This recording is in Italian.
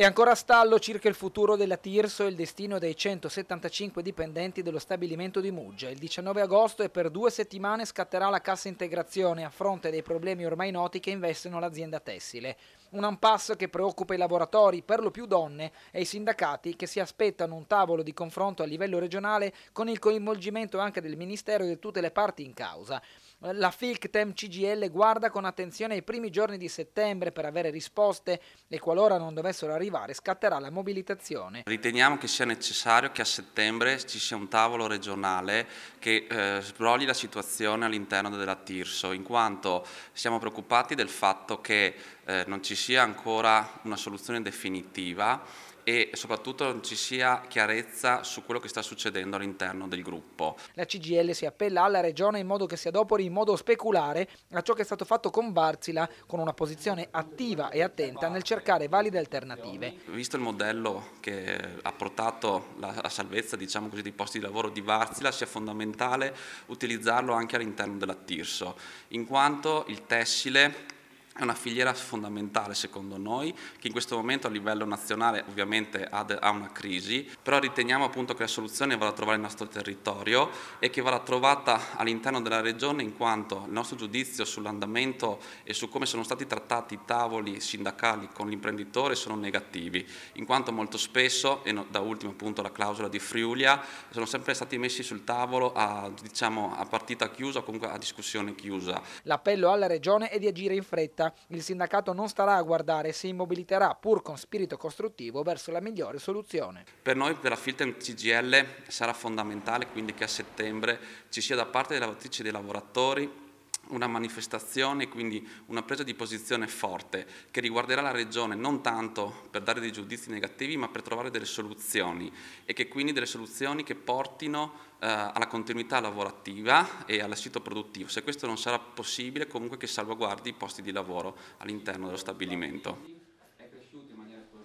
È ancora stallo circa il futuro della Tirso e il destino dei 175 dipendenti dello stabilimento di Muggia. Il 19 agosto e per due settimane scatterà la cassa integrazione a fronte dei problemi ormai noti che investono l'azienda tessile. Un impasse che preoccupa i lavoratori, per lo più donne, e i sindacati che si aspettano un tavolo di confronto a livello regionale con il coinvolgimento anche del Ministero e di tutte le parti in causa. La FILCTEM CGL guarda con attenzione ai primi giorni di settembre per avere risposte e qualora non dovessero arrivare scatterà la mobilitazione. Riteniamo che sia necessario che a settembre ci sia un tavolo regionale che eh, sbrogli la situazione all'interno della Tirso, in quanto siamo preoccupati del fatto che eh, non ci sia ancora una soluzione definitiva e soprattutto non ci sia chiarezza su quello che sta succedendo all'interno del gruppo. La CGL si appella alla Regione in modo che si adoperi in modo speculare a ciò che è stato fatto con Varzila con una posizione attiva e attenta nel cercare valide alternative. Visto il modello che ha portato la, salvezza diciamo così, dei posti di lavoro di Varzila sia fondamentale utilizzarlo anche all'interno della TIRSO in quanto il tessile è una filiera fondamentale secondo noi, che in questo momento a livello nazionale ovviamente ha una crisi, però riteniamo appunto che la soluzione vada trovata nel nostro territorio e che vada trovata all'interno della regione in quanto il nostro giudizio sull'andamento e su come sono stati trattati i tavoli sindacali con l'imprenditore sono negativi, in quanto molto spesso, e da ultimo appunto la clausola di Friulia, sono sempre stati messi sul tavolo a, diciamo, a partita chiusa o comunque a discussione chiusa. L'appello alla regione è di agire in fretta il sindacato non starà a guardare e si immobiliterà pur con spirito costruttivo verso la migliore soluzione. Per noi per la Filtem CGL sarà fondamentale quindi che a settembre ci sia da parte delle lavoratrici e dei lavoratori una manifestazione, quindi una presa di posizione forte che riguarderà la Regione non tanto per dare dei giudizi negativi ma per trovare delle soluzioni e che quindi delle soluzioni che portino eh, alla continuità lavorativa e al produttivo. Se questo non sarà possibile comunque che salvaguardi i posti di lavoro all'interno dello stabilimento.